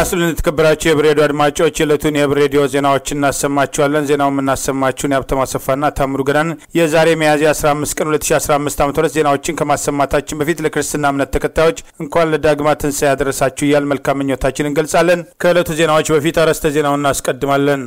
ጤና ይስጥልን የተከበራችሁ የህብር ሬዲዮ አድማጮች፣ የዕለቱን የህብር ሬዲዮ ዜናዎችን እናሰማችኋለን። ዜናው የምናሰማችሁን የሀብታሙ አሰፋና ታምሩ ገናን። የዛሬ ሚያዝያ 15 ቀን 2015 ዓ.ም ዜናዎችን ከማሰማታችን በፊት ለክርስትና እምነት ተከታዮች እንኳን ለዳግማ ትንሣኤ ያደረሳችሁ እያል መልካም ምኞታችን እንገልጻለን። ከዕለቱ ዜናዎች በፊት አርዕስተ ዜናውን እናስቀድማለን።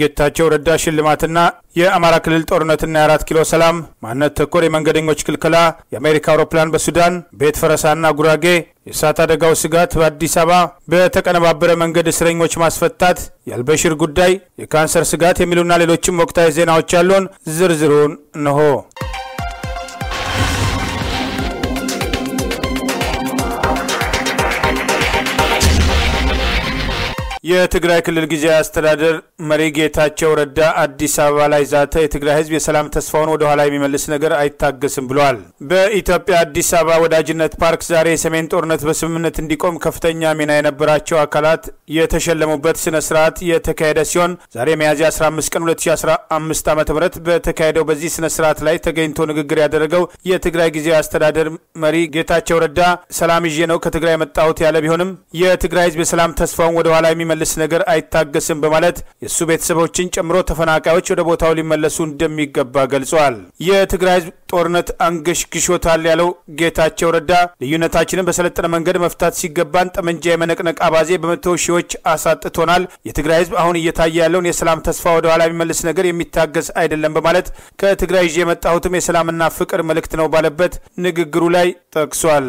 ጌታቸው ረዳ ሽልማትና የአማራ ክልል ጦርነትና የአራት ኪሎ ሰላም፣ ማንነት ተኮር የመንገደኞች ክልከላ፣ የአሜሪካ አውሮፕላን በሱዳን፣ ቤት ፈረሳና ጉራጌ፣ የእሳት አደጋው ስጋት በአዲስ አበባ፣ በተቀነባበረ መንገድ እስረኞች ማስፈታት፣ የአልበሽር ጉዳይ፣ የካንሰር ስጋት የሚሉና ሌሎችም ወቅታዊ ዜናዎች ያሉን ዝርዝሩን እንሆ። የትግራይ ክልል ጊዜያዊ አስተዳደር መሪ ጌታቸው ረዳ አዲስ አበባ ላይ ዛተ። የትግራይ ህዝብ የሰላም ተስፋውን ወደ ኋላ የሚመልስ ነገር አይታገስም ብሏል። በኢትዮጵያ አዲስ አበባ ወዳጅነት ፓርክ ዛሬ የሰሜን ጦርነት በስምምነት እንዲቆም ከፍተኛ ሚና የነበራቸው አካላት የተሸለሙበት ስነ ስርዓት የተካሄደ ሲሆን ዛሬ ሚያዝያ 15 ቀን 2015 ዓ ም በተካሄደው በዚህ ስነ ስርዓት ላይ ተገኝቶ ንግግር ያደረገው የትግራይ ጊዜያዊ አስተዳደር መሪ ጌታቸው ረዳ ሰላም ይዤ ነው ከትግራይ መጣሁት ያለ ቢሆንም የትግራይ ህዝብ የሰላም ተስፋውን ወደ ኋላ የሚመ የሚመልስ ነገር አይታገስም በማለት የእሱ ቤተሰቦችን ጨምሮ ተፈናቃዮች ወደ ቦታው ሊመለሱ እንደሚገባ ገልጿል። የትግራይ ጦርነት አንገሽግሾታል ያለው ጌታቸው ረዳ ልዩነታችንን በሰለጠነ መንገድ መፍታት ሲገባን ጠመንጃ የመነቅነቅ አባዜ በመቶ ሺዎች አሳጥቶናል። የትግራይ ህዝብ አሁን እየታየ ያለውን የሰላም ተስፋ ወደ ኋላ የሚመልስ ነገር የሚታገስ አይደለም በማለት ከትግራይ ይዤ የመጣሁትም የሰላምና ፍቅር መልእክት ነው ባለበት ንግግሩ ላይ ጠቅሷል።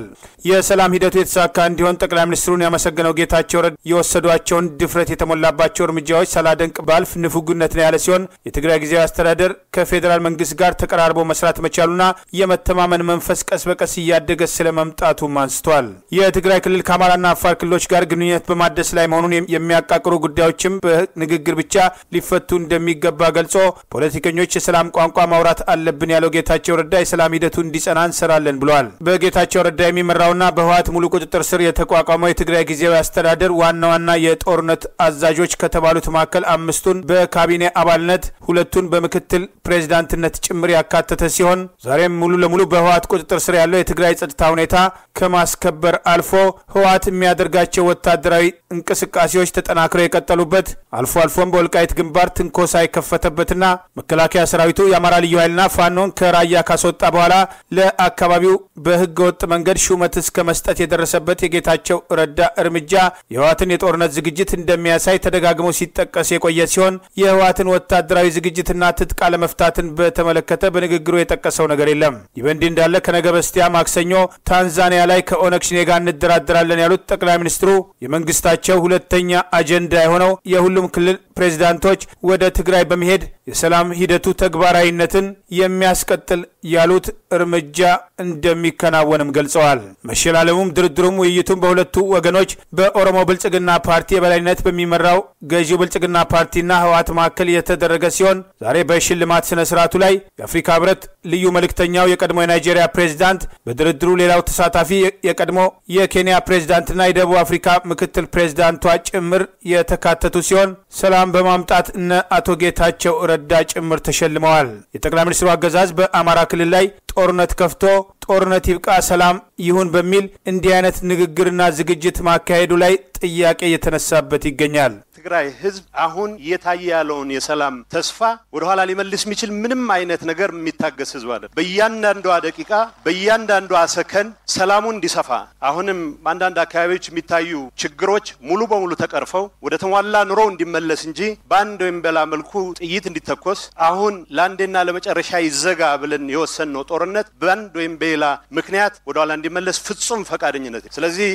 የሰላም ሂደቱ የተሳካ እንዲሆን ጠቅላይ ሚኒስትሩን ያመሰገነው ጌታቸው ረዳ የወሰዷቸውን ድፍረት የተሞላባቸው እርምጃዎች ሳላደንቅ ባልፍ ንፉግነት ነው ያለ ሲሆን የትግራይ ጊዜያዊ አስተዳደር ከፌዴራል መንግስት ጋር ተቀራርቦ መስራት መቻል እንዳሉና የመተማመን መንፈስ ቀስ በቀስ እያደገ ስለ መምጣቱም አንስቷል። የትግራይ ክልል ከአማራና አፋር ክልሎች ጋር ግንኙነት በማደስ ላይ መሆኑን የሚያቃቅሩ ጉዳዮችም በንግግር ብቻ ሊፈቱ እንደሚገባ ገልጾ ፖለቲከኞች የሰላም ቋንቋ ማውራት አለብን ያለው ጌታቸው ረዳ የሰላም ሂደቱ እንዲጸና እንሰራለን ብሏል። በጌታቸው ረዳ የሚመራውና በህወሀት ሙሉ ቁጥጥር ስር የተቋቋመው የትግራይ ጊዜያዊ አስተዳደር ዋና ዋና የጦርነት አዛዦች ከተባሉት መካከል አምስቱን በካቢኔ አባልነት ሁለቱን በምክትል ፕሬዚዳንትነት ጭምር ያካተተ ሲሆን ዛሬም ሙሉ ለሙሉ በህወሓት ቁጥጥር ስር ያለው የትግራይ ጸጥታ ሁኔታ ከማስከበር አልፎ ህወሓት የሚያደርጋቸው ወታደራዊ እንቅስቃሴዎች ተጠናክረው የቀጠሉበት አልፎ አልፎም በወልቃይት ግንባር ትንኮሳ የከፈተበትና መከላከያ ሰራዊቱ የአማራ ልዩ ኃይልና ፋኖን ከራያ ካስወጣ በኋላ ለአካባቢው በህገ ወጥ መንገድ ሹመት እስከ መስጠት የደረሰበት የጌታቸው ረዳ እርምጃ የህወሓትን የጦርነት ዝግጅት እንደሚያሳይ ተደጋግሞ ሲጠቀስ የቆየ ሲሆን የህወሓትን ወታደራዊ ዝግጅትና ትጥቅ አለመፍታትን በተመለከተ በንግግሩ የጠቀሰው ነገር የለም። ይህ በእንዲህ እንዳለ ከነገ በስቲያ ማክሰኞ ታንዛኒያ ላይ ከኦነግ ሸኔ ጋር እንደራደራለን ያሉት ጠቅላይ ሚኒስትሩ የመንግስታ የውይይታቸው ሁለተኛ አጀንዳ የሆነው የሁሉም ክልል ፕሬዚዳንቶች ወደ ትግራይ በመሄድ የሰላም ሂደቱ ተግባራዊነትን የሚያስቀጥል ያሉት እርምጃ እንደሚከናወንም ገልጸዋል። መሸላለሙም ድርድሩም ውይይቱም በሁለቱ ወገኖች በኦሮሞ ብልጽግና ፓርቲ የበላይነት በሚመራው ገዢው ብልጽግና ፓርቲና ህወሓት መካከል የተደረገ ሲሆን ዛሬ በሽልማት ስነ ስርዓቱ ላይ የአፍሪካ ህብረት ልዩ መልእክተኛው የቀድሞ የናይጄሪያ ፕሬዚዳንት፣ በድርድሩ ሌላው ተሳታፊ የቀድሞ የኬንያ ፕሬዚዳንትና የደቡብ አፍሪካ ምክትል ፕሬዚዳንቷ ጭምር የተካተቱ ሲሆን ሰላም በማምጣት እነ አቶ ጌታቸው ረዳ ጭምር ተሸልመዋል። የጠቅላይ ሚኒስትሩ አገዛዝ በአማራ ክልል ክልል ላይ ጦርነት ከፍቶ ጦርነት ይብቃ ሰላም ይሁን በሚል እንዲህ አይነት ንግግርና ዝግጅት ማካሄዱ ላይ ጥያቄ እየተነሳበት ይገኛል። የትግራይ ህዝብ አሁን እየታየ ያለውን የሰላም ተስፋ ወደኋላ ሊመልስ የሚችል ምንም አይነት ነገር የሚታገስ ህዝብ አለ። በእያንዳንዷ ደቂቃ በእያንዳንዷ ሰከን ሰላሙ እንዲሰፋ አሁንም በአንዳንድ አካባቢዎች የሚታዩ ችግሮች ሙሉ በሙሉ ተቀርፈው ወደ ተሟላ ኑሮ እንዲመለስ እንጂ በአንድ ወይም በላ መልኩ ጥይት እንዲተኮስ አሁን ለአንዴና ለመጨረሻ ይዘጋ ብለን የወሰን ነው ጦርነት በአንድ ወይም በሌላ ምክንያት ወደኋላ እንዲመለስ ፍጹም ፈቃደኝነት ስለዚህ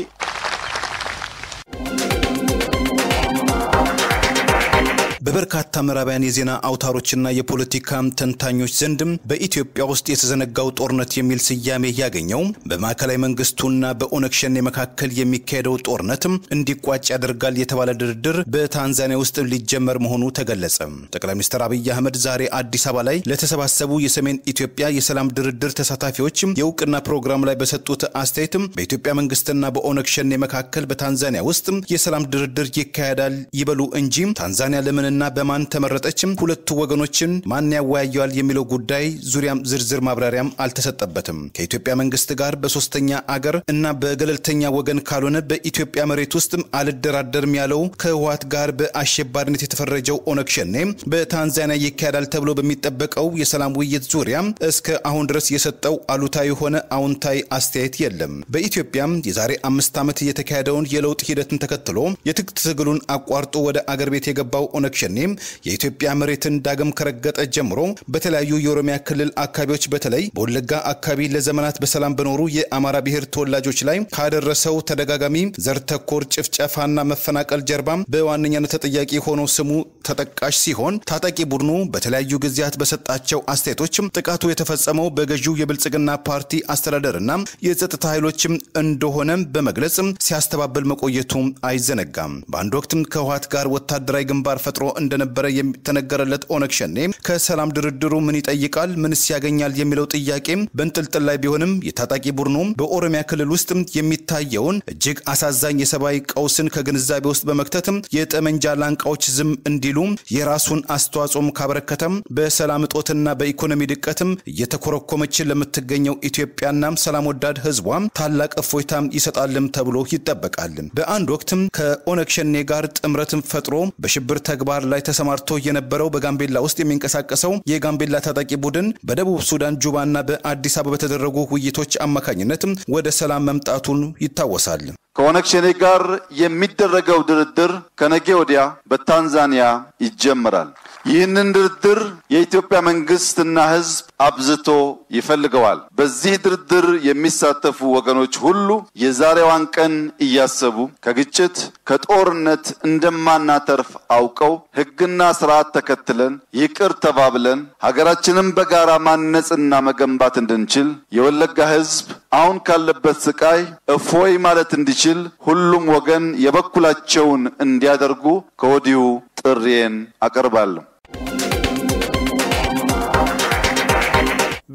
በበርካታ ምዕራባውያን የዜና አውታሮችና የፖለቲካ ተንታኞች ዘንድም በኢትዮጵያ ውስጥ የተዘነጋው ጦርነት የሚል ስያሜ ያገኘው በማዕከላዊ መንግስቱና በኦነግ ሸኔ መካከል የሚካሄደው ጦርነትም እንዲቋጭ ያደርጋል የተባለ ድርድር በታንዛኒያ ውስጥ ሊጀመር መሆኑ ተገለጸ። ጠቅላይ ሚኒስትር አብይ አህመድ ዛሬ አዲስ አበባ ላይ ለተሰባሰቡ የሰሜን ኢትዮጵያ የሰላም ድርድር ተሳታፊዎች የእውቅና ፕሮግራም ላይ በሰጡት አስተያየትም በኢትዮጵያ መንግስትና በኦነግ ሸኔ መካከል በታንዛኒያ ውስጥ የሰላም ድርድር ይካሄዳል ይበሉ እንጂ ታንዛኒያ ለምንና እና በማን ተመረጠችም ሁለቱ ወገኖችን ማን ያወያየዋል የሚለው ጉዳይ ዙሪያም ዝርዝር ማብራሪያም አልተሰጠበትም። ከኢትዮጵያ መንግስት ጋር በሶስተኛ አገር እና በገለልተኛ ወገን ካልሆነ በኢትዮጵያ መሬት ውስጥ አልደራደርም ያለው ከህወሀት ጋር በአሸባሪነት የተፈረጀው ኦነግ ሸኔ በታንዛኒያ ይካሄዳል ተብሎ በሚጠበቀው የሰላም ውይይት ዙሪያ እስከ አሁን ድረስ የሰጠው አሉታዊ የሆነ አውንታዊ አስተያየት የለም። በኢትዮጵያም የዛሬ አምስት ዓመት የተካሄደውን የለውጥ ሂደትን ተከትሎ የትጥቅ ትግሉን አቋርጦ ወደ አገር ቤት የገባው ኦነግ ሸኔ ሸኔም የኢትዮጵያ መሬትን ዳግም ከረገጠ ጀምሮ በተለያዩ የኦሮሚያ ክልል አካባቢዎች በተለይ በወለጋ አካባቢ ለዘመናት በሰላም በኖሩ የአማራ ብሔር ተወላጆች ላይ ካደረሰው ተደጋጋሚ ዘር ተኮር ጭፍጨፋና መፈናቀል ጀርባም በዋነኛነት ተጠያቂ ሆኖ ስሙ ተጠቃሽ ሲሆን ታጣቂ ቡድኑ በተለያዩ ጊዜያት በሰጣቸው አስተያየቶችም ጥቃቱ የተፈጸመው በገዢው የብልጽግና ፓርቲ አስተዳደርና የጸጥታ ኃይሎችም እንደሆነ በመግለጽ ሲያስተባብል መቆየቱ አይዘነጋም። በአንድ ወቅትም ከህወሓት ጋር ወታደራዊ ግንባር ፈጥሮ እንደነበረ የተነገረለት ኦነግ ሸኔ ከሰላም ድርድሩ ምን ይጠይቃል፣ ምንስ ያገኛል የሚለው ጥያቄ በንጥልጥል ላይ ቢሆንም የታጣቂ ቡድኑ በኦሮሚያ ክልል ውስጥ የሚታየውን እጅግ አሳዛኝ የሰብአዊ ቀውስን ከግንዛቤ ውስጥ በመክተትም የጠመንጃ ላንቃዎች ዝም እንዲሉ የራሱን አስተዋጽኦም ካበረከተም በሰላም እጦትና በኢኮኖሚ ድቀትም እየተኮረኮመች ለምትገኘው ኢትዮጵያና ሰላም ወዳድ ህዝቧ ታላቅ እፎይታም ይሰጣልም ተብሎ ይጠበቃል። በአንድ ወቅትም ከኦነግ ሸኔ ጋር ጥምረትን ፈጥሮ በሽብር ተግባር ላይ ተሰማርቶ የነበረው በጋምቤላ ውስጥ የሚንቀሳቀሰው የጋምቤላ ታጣቂ ቡድን በደቡብ ሱዳን ጁባና በአዲስ አበባ በተደረጉ ውይይቶች አማካኝነት ወደ ሰላም መምጣቱን ይታወሳል። ከኦነግ ሸኔ ጋር የሚደረገው ድርድር ከነገ ወዲያ በታንዛኒያ ይጀምራል። ይህንን ድርድር የኢትዮጵያ መንግስትና ሕዝብ አብዝቶ ይፈልገዋል። በዚህ ድርድር የሚሳተፉ ወገኖች ሁሉ የዛሬዋን ቀን እያሰቡ ከግጭት ከጦርነት እንደማናተርፍ አውቀው ሕግና ስርዓት ተከትለን ይቅር ተባብለን ሀገራችንን በጋራ ማነጽና መገንባት እንድንችል የወለጋ ሕዝብ አሁን ካለበት ስቃይ እፎይ ማለት እንዲችል ሁሉም ወገን የበኩላቸውን እንዲያደርጉ ከወዲሁ ጥሪዬን አቀርባለሁ።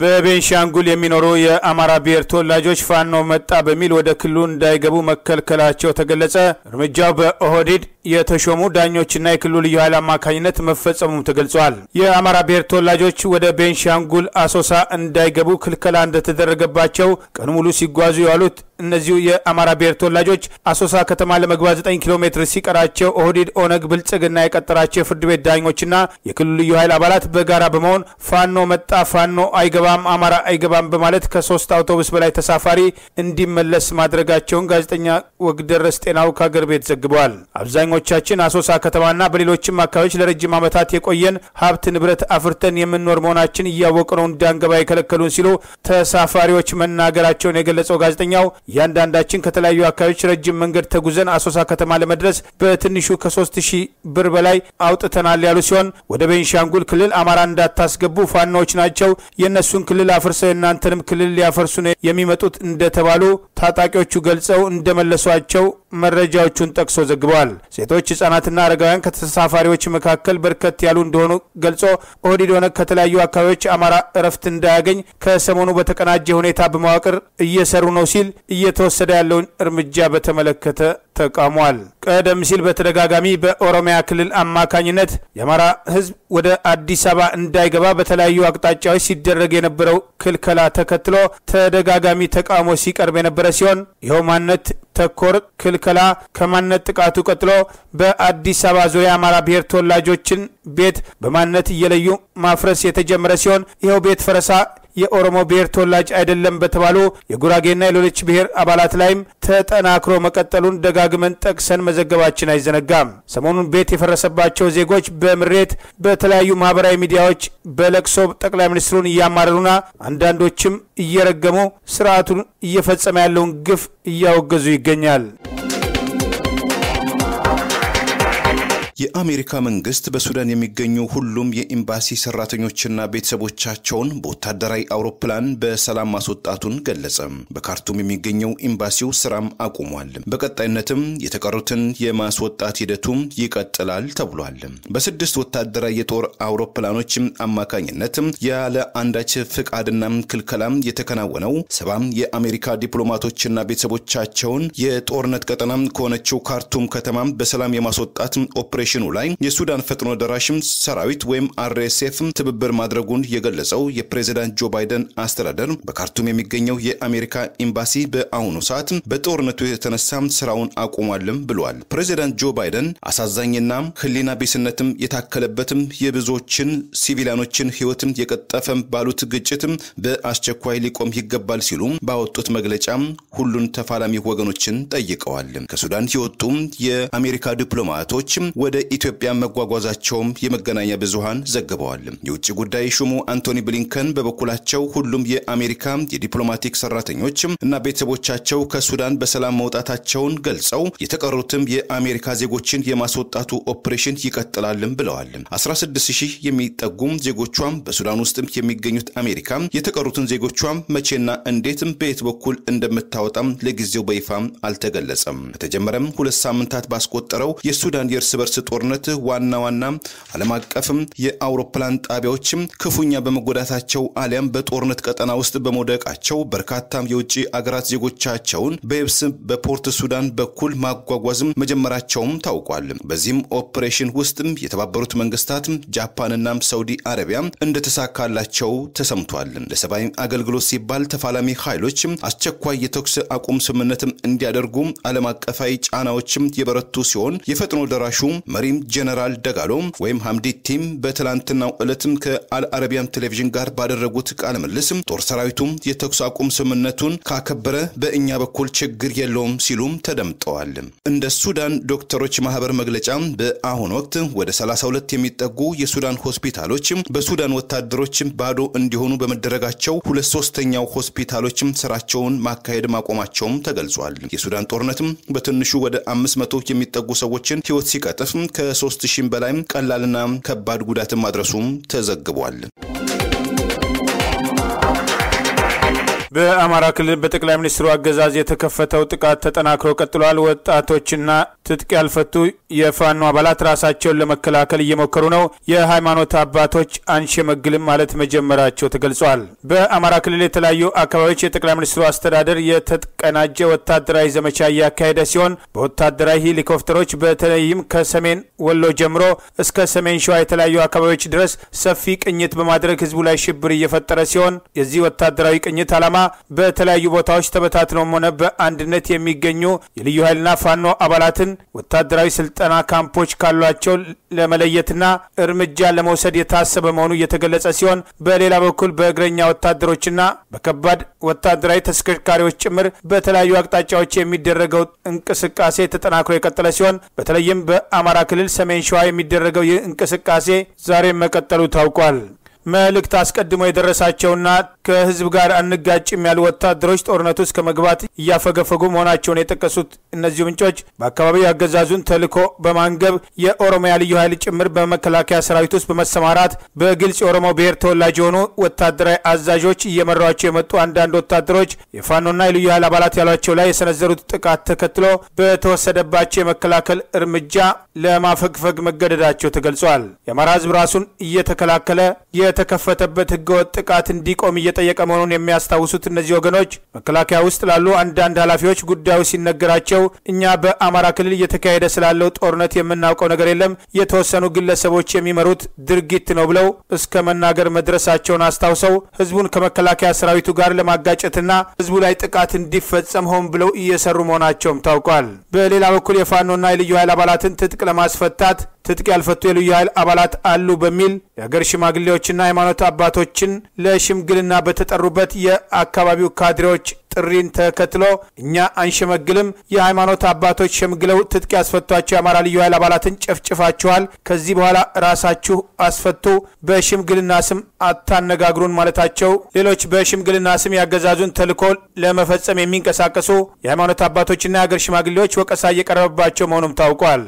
በቤንሻንጉል የሚኖሩ የአማራ ብሔር ተወላጆች ፋኖ መጣ በሚል ወደ ክልሉ እንዳይገቡ መከልከላቸው ተገለጸ። እርምጃው በኦህዴድ የተሾሙ ዳኞችና የክልሉ ልዩ ኃይል አማካኝነት መፈጸሙም ተገልጿል። የአማራ ብሔር ተወላጆች ወደ ቤንሻንጉል አሶሳ እንዳይገቡ ክልከላ እንደተደረገባቸው ቀን ሙሉ ሲጓዙ የዋሉት እነዚሁ የአማራ ብሔር ተወላጆች አሶሳ ከተማ ለመግባት 9 ኪሎ ሜትር ሲቀራቸው ኦህዴድ፣ ኦነግ፣ ብልጽግና የቀጠራቸው የፍርድ ቤት ዳኞችና የክልሉ ልዩ ኃይል አባላት በጋራ በመሆን ፋኖ መጣ ፋኖ አይገባ አይገባም፣ አማራ አይገባም በማለት ከሶስት አውቶቡስ በላይ ተሳፋሪ እንዲመለስ ማድረጋቸውን ጋዜጠኛ ወግደረስ ጤናው ከአገር ቤት ዘግበዋል። አብዛኞቻችን አሶሳ ከተማና በሌሎችም አካባቢዎች ለረጅም ዓመታት የቆየን ሀብት ንብረት አፍርተን የምንኖር መሆናችን እያወቅ ነው እንዳንገባ የከለከሉን ሲሉ ተሳፋሪዎች መናገራቸውን የገለጸው ጋዜጠኛው እያንዳንዳችን ከተለያዩ አካባቢዎች ረጅም መንገድ ተጉዘን አሶሳ ከተማ ለመድረስ በትንሹ ከሶስት ሺህ ብር በላይ አውጥተናል ያሉ ሲሆን ወደ ቤንሻንጉል ክልል አማራ እንዳታስገቡ ፋኖዎች ናቸው የነሱ የእነሱን ክልል አፍርሰው የእናንተንም ክልል ሊያፈርሱ ነው የሚመጡት እንደተባሉ ታጣቂዎቹ ገልጸው እንደመለሷቸው መረጃዎቹን ጠቅሶ ዘግበዋል። ሴቶች፣ ህጻናትና አረጋውያን ከተሳፋሪዎች መካከል በርከት ያሉ እንደሆኑ ገልጾ ኦህዴድ ኦነግ ከተለያዩ አካባቢዎች አማራ እረፍት እንዳያገኝ ከሰሞኑ በተቀናጀ ሁኔታ በመዋቅር እየሰሩ ነው ሲል እየተወሰደ ያለውን እርምጃ በተመለከተ ተቃውሟል። ቀደም ሲል በተደጋጋሚ በኦሮሚያ ክልል አማካኝነት የአማራ ህዝብ ወደ አዲስ አበባ እንዳይገባ በተለያዩ አቅጣጫዎች ሲደረግ የነበረው ክልከላ ተከትሎ ተደጋጋሚ ተቃውሞ ሲቀርብ የነበረ ሲሆን ይኸው ማንነት ተኮር ክልከላ ከማንነት ጥቃቱ ቀጥሎ በአዲስ አበባ ዙሪያ የአማራ ብሔር ተወላጆችን ቤት በማንነት እየለዩ ማፍረስ የተጀመረ ሲሆን ይኸው ቤት ፈረሳ የኦሮሞ ብሔር ተወላጅ አይደለም በተባሉ የጉራጌና የሌሎች ብሔር አባላት ላይም ተጠናክሮ መቀጠሉን ደጋግመን ጠቅሰን መዘገባችን አይዘነጋም። ሰሞኑን ቤት የፈረሰባቸው ዜጎች በምሬት በተለያዩ ማህበራዊ ሚዲያዎች በለቅሶ ጠቅላይ ሚኒስትሩን እያማረሩና አንዳንዶችም እየረገሙ ስርዓቱን እየፈጸመ ያለውን ግፍ እያወገዙ ይገኛል። የአሜሪካ መንግስት በሱዳን የሚገኙ ሁሉም የኤምባሲ ሰራተኞችና ቤተሰቦቻቸውን በወታደራዊ አውሮፕላን በሰላም ማስወጣቱን ገለጸ። በካርቱም የሚገኘው ኤምባሲው ስራም አቁሟል። በቀጣይነትም የተቀሩትን የማስወጣት ሂደቱም ይቀጥላል ተብሏል። በስድስት ወታደራዊ የጦር አውሮፕላኖች አማካኝነት ያለ አንዳች ፍቃድና ክልከላም የተከናወነው ሰባም የአሜሪካ ዲፕሎማቶችና ቤተሰቦቻቸውን የጦርነት ቀጠና ከሆነችው ካርቱም ከተማ በሰላም የማስወጣት ኦፕሬሽን ኦፕሬሽኑ ላይ የሱዳን ፈጥኖ ደራሽም ሰራዊት ወይም አርኤስኤፍም ትብብር ማድረጉን የገለጸው የፕሬዚዳንት ጆ ባይደን አስተዳደር በካርቱም የሚገኘው የአሜሪካ ኤምባሲ በአሁኑ ሰዓት በጦርነቱ የተነሳ ስራውን አቁሟልም ብሏል። ፕሬዚዳንት ጆ ባይደን አሳዛኝና ህሊና ቢስነትም የታከለበትም የብዙዎችን ሲቪሊያኖችን ህይወትም የቀጠፈም ባሉት ግጭትም በአስቸኳይ ሊቆም ይገባል ሲሉ ባወጡት መግለጫ ሁሉን ተፋላሚ ወገኖችን ጠይቀዋል። ከሱዳን የወጡም የአሜሪካ ዲፕሎማቶች ወደ ኢትዮጵያ መጓጓዛቸውም የመገናኛ ብዙሃን ዘግበዋል። የውጭ ጉዳይ ሹሙ አንቶኒ ብሊንከን በበኩላቸው ሁሉም የአሜሪካ የዲፕሎማቲክ ሰራተኞች እና ቤተሰቦቻቸው ከሱዳን በሰላም መውጣታቸውን ገልጸው የተቀሩትም የአሜሪካ ዜጎችን የማስወጣቱ ኦፕሬሽን ይቀጥላልም ብለዋል። 16 ሺህ የሚጠጉም ዜጎቿም በሱዳን ውስጥም የሚገኙት አሜሪካ የተቀሩትን ዜጎቿም መቼና እንዴትም በየት በኩል እንደምታወጣም ለጊዜው በይፋ አልተገለጸም። ከተጀመረም ሁለት ሳምንታት ባስቆጠረው የሱዳን የእርስ በርስ ጦርነት ዋና ዋና ዓለም አቀፍም የአውሮፕላን ጣቢያዎችም ክፉኛ በመጎዳታቸው አሊያም በጦርነት ቀጠና ውስጥ በመውደቃቸው በርካታም የውጭ አገራት ዜጎቻቸውን በየብስ በፖርት ሱዳን በኩል ማጓጓዝም መጀመራቸውም ታውቋል። በዚህም ኦፕሬሽን ውስጥም የተባበሩት መንግስታት ጃፓንና ሳውዲ አረቢያ እንደተሳካላቸው ተሰምቷል። ለሰብአዊ አገልግሎት ሲባል ተፋላሚ ኃይሎች አስቸኳይ የተኩስ አቁም ስምምነትም እንዲያደርጉ ዓለም አቀፋዊ ጫናዎችም የበረቱ ሲሆን የፈጥኖ ደራሹ መሪም ጀነራል ደጋሎ ወይም ቲም በትላንትናው ዕለትም ከአልአረቢያን ቴሌቪዥን ጋር ባደረጉት ቃለ ምልስም ጦር ሰራዊቱም የተኩስ አቁም ስምምነቱን ካከበረ በእኛ በኩል ችግር የለውም ሲሉም ተደምጠዋል። እንደ ሱዳን ዶክተሮች ማህበር መግለጫ በአሁኑ ወቅት ወደ 32 የሚጠጉ የሱዳን ሆስፒታሎች በሱዳን ወታደሮች ባዶ እንዲሆኑ በመደረጋቸው ሁለት ሶስተኛው ሆስፒታሎችም ስራቸውን ማካሄድ ማቆማቸውም ተገልጿል። የሱዳን ጦርነትም በትንሹ ወደ 500 የሚጠጉ ሰዎችን ህይወት ሲቀጥፍ ከ3000 በላይም ቀላልና ከባድ ጉዳት ማድረሱም ተዘግቧል። በአማራ ክልል በጠቅላይ ሚኒስትሩ አገዛዝ የተከፈተው ጥቃት ተጠናክሮ ቀጥሏል። ወጣቶችና ትጥቅ ያልፈቱ የፋኖ አባላት ራሳቸውን ለመከላከል እየሞከሩ ነው። የሃይማኖት አባቶች አንሸመግልም ማለት መጀመራቸው ተገልጿል። በአማራ ክልል የተለያዩ አካባቢዎች የጠቅላይ ሚኒስትሩ አስተዳደር የተቀናጀ ወታደራዊ ዘመቻ እያካሄደ ሲሆን በወታደራዊ ሄሊኮፕተሮች በተለይም ከሰሜን ወሎ ጀምሮ እስከ ሰሜን ሸዋ የተለያዩ አካባቢዎች ድረስ ሰፊ ቅኝት በማድረግ ህዝቡ ላይ ሽብር እየፈጠረ ሲሆን የዚህ ወታደራዊ ቅኝት አላማ ከተማ በተለያዩ ቦታዎች ተበታትነውም ሆነ በአንድነት የሚገኙ የልዩ ኃይልና ፋኖ አባላትን ወታደራዊ ስልጠና ካምፖች ካሏቸው ለመለየትና እርምጃ ለመውሰድ የታሰበ መሆኑ እየተገለጸ ሲሆን፣ በሌላ በኩል በእግረኛ ወታደሮችና በከባድ ወታደራዊ ተሽከርካሪዎች ጭምር በተለያዩ አቅጣጫዎች የሚደረገው እንቅስቃሴ ተጠናክሮ የቀጠለ ሲሆን በተለይም በአማራ ክልል ሰሜን ሸዋ የሚደረገው ይህ እንቅስቃሴ ዛሬም መቀጠሉ ታውቋል። መልእክት አስቀድሞ የደረሳቸውና ከህዝብ ጋር አንጋጭም ያሉ ወታደሮች ጦርነት ውስጥ ከመግባት እያፈገፈጉ መሆናቸውን የጠቀሱት እነዚሁ ምንጮች በአካባቢው ያገዛዙን ተልዕኮ በማንገብ የኦሮሚያ ልዩ ኃይል ጭምር በመከላከያ ሰራዊት ውስጥ በመሰማራት በግልጽ የኦሮሞ ብሔር ተወላጅ የሆኑ ወታደራዊ አዛዦች እየመሯቸው የመጡ አንዳንድ ወታደሮች የፋኖና የልዩ ኃይል አባላት ያሏቸው ላይ የሰነዘሩት ጥቃት ተከትሎ በተወሰደባቸው የመከላከል እርምጃ ለማፈግፈግ መገደዳቸው ተገልጿል። የአማራ ህዝብ ራሱን እየተከላከለ የተከፈተበት ህገወጥ ጥቃት እንዲቆም እየጠየቀ መሆኑን የሚያስታውሱት እነዚህ ወገኖች መከላከያ ውስጥ ላሉ አንዳንድ ኃላፊዎች ጉዳዩ ሲነገራቸው እኛ በአማራ ክልል እየተካሄደ ስላለው ጦርነት የምናውቀው ነገር የለም፣ የተወሰኑ ግለሰቦች የሚመሩት ድርጊት ነው ብለው እስከ መናገር መድረሳቸውን አስታውሰው ህዝቡን ከመከላከያ ሰራዊቱ ጋር ለማጋጨትና ህዝቡ ላይ ጥቃት እንዲፈጸም ሆን ብለው እየሰሩ መሆናቸውም ታውቋል። በሌላ በኩል የፋኖና የልዩ ኃይል አባላትን ትጥቅ ለማስፈታት ትጥቅ ያልፈቱ የልዩ ኃይል አባላት አሉ በሚል የሀገር ሽማግሌዎችና ሃይማኖት አባቶችን ለሽምግልና በተጠሩበት የአካባቢው ካድሬዎች ጥሪን ተከትሎ እኛ አንሸመግልም፣ የሃይማኖት አባቶች ሸምግለው ትጥቅ ያስፈቷቸው የአማራ ልዩ ኃይል አባላትን ጨፍጭፋችኋል፣ ከዚህ በኋላ ራሳችሁ አስፈቱ፣ በሽምግልና ስም አታነጋግሩን ማለታቸው ሌሎች በሽምግልና ስም ያገዛዙን ተልኮ ለመፈጸም የሚንቀሳቀሱ የሃይማኖት አባቶችና የአገር ሽማግሌዎች ወቀሳ እየቀረበባቸው መሆኑም ታውቋል።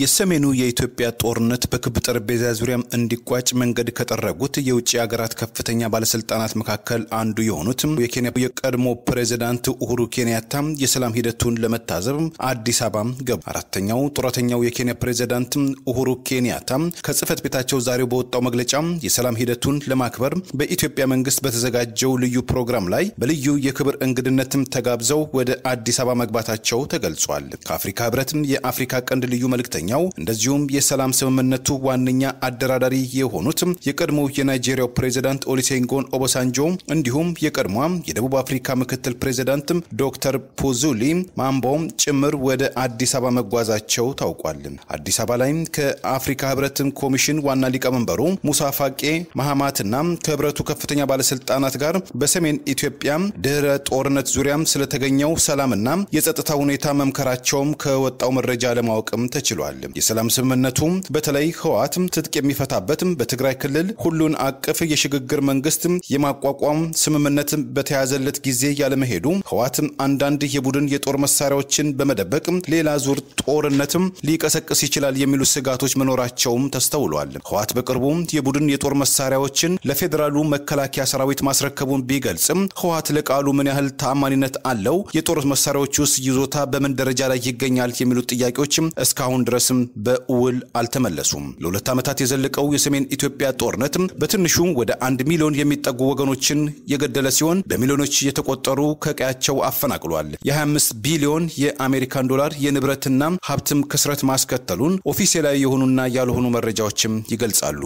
የሰሜኑ የኢትዮጵያ ጦርነት በክብ ጠረጴዛ ዙሪያ እንዲቋጭ መንገድ ከጠረጉት የውጭ ሀገራት ከፍተኛ ባለስልጣናት መካከል አንዱ የሆኑት የኬንያ የቀድሞ ፕሬዚዳንት ኡሁሩ ኬንያታ የሰላም ሂደቱን ለመታዘብ አዲስ አበባ ገቡ። አራተኛው ጡረተኛው የኬንያ ፕሬዚዳንት ኡሁሩ ኬንያታ ከጽህፈት ቤታቸው ዛሬ በወጣው መግለጫ የሰላም ሂደቱን ለማክበር በኢትዮጵያ መንግስት በተዘጋጀው ልዩ ፕሮግራም ላይ በልዩ የክብር እንግድነትም ተጋብዘው ወደ አዲስ አበባ መግባታቸው ተገልጿል። ከአፍሪካ ህብረትም የአፍሪካ ቀንድ ልዩ መልእክተኛ አንደኛው እንደዚሁም የሰላም ስምምነቱ ዋነኛ አደራዳሪ የሆኑት የቀድሞ የናይጄሪያው ፕሬዚዳንት ኦሊሴንጎን ኦቦሳንጆ እንዲሁም የቀድሞ የደቡብ አፍሪካ ምክትል ፕሬዚዳንትም ዶክተር ፑዙሊ ማምቦ ጭምር ወደ አዲስ አበባ መጓዛቸው ታውቋል። አዲስ አበባ ላይ ከአፍሪካ ህብረት ኮሚሽን ዋና ሊቀመንበሩ ሙሳ ፋቄ ማህማትና ከህብረቱ ከፍተኛ ባለስልጣናት ጋር በሰሜን ኢትዮጵያ ድህረ ጦርነት ዙሪያም ስለተገኘው ሰላምና የጸጥታ ሁኔታ መምከራቸውም ከወጣው መረጃ ለማወቅም ተችሏል። ይገኛል። የሰላም ስምምነቱ በተለይ ህወሓት ትጥቅ የሚፈታበት በትግራይ ክልል ሁሉን አቀፍ የሽግግር መንግስት የማቋቋም ስምምነት በተያዘለት ጊዜ ያለመሄዱ ህወሓት አንዳንድ የቡድን የጦር መሳሪያዎችን በመደበቅ ሌላ ዙር ጦርነትም ሊቀሰቅስ ይችላል የሚሉ ስጋቶች መኖራቸውም ተስተውሏል። ህወሓት በቅርቡ የቡድን የጦር መሳሪያዎችን ለፌዴራሉ መከላከያ ሰራዊት ማስረከቡን ቢገልጽም ህወሓት ለቃሉ ምን ያህል ተአማኒነት አለው? የጦር መሳሪያዎች ውስጥ ይዞታ በምን ደረጃ ላይ ይገኛል? የሚሉት ጥያቄዎች እስካሁን ድረስ ድረስም በውል አልተመለሱም። ለሁለት ዓመታት የዘለቀው የሰሜን ኢትዮጵያ ጦርነት በትንሹ ወደ አንድ ሚሊዮን የሚጠጉ ወገኖችን የገደለ ሲሆን በሚሊዮኖች የተቆጠሩ ከቀያቸው አፈናቅሏል። የ25 ቢሊዮን የአሜሪካን ዶላር የንብረትና ሀብትም ክስረት ማስከተሉን ኦፊሴላዊ የሆኑና ያልሆኑ መረጃዎችም ይገልጻሉ።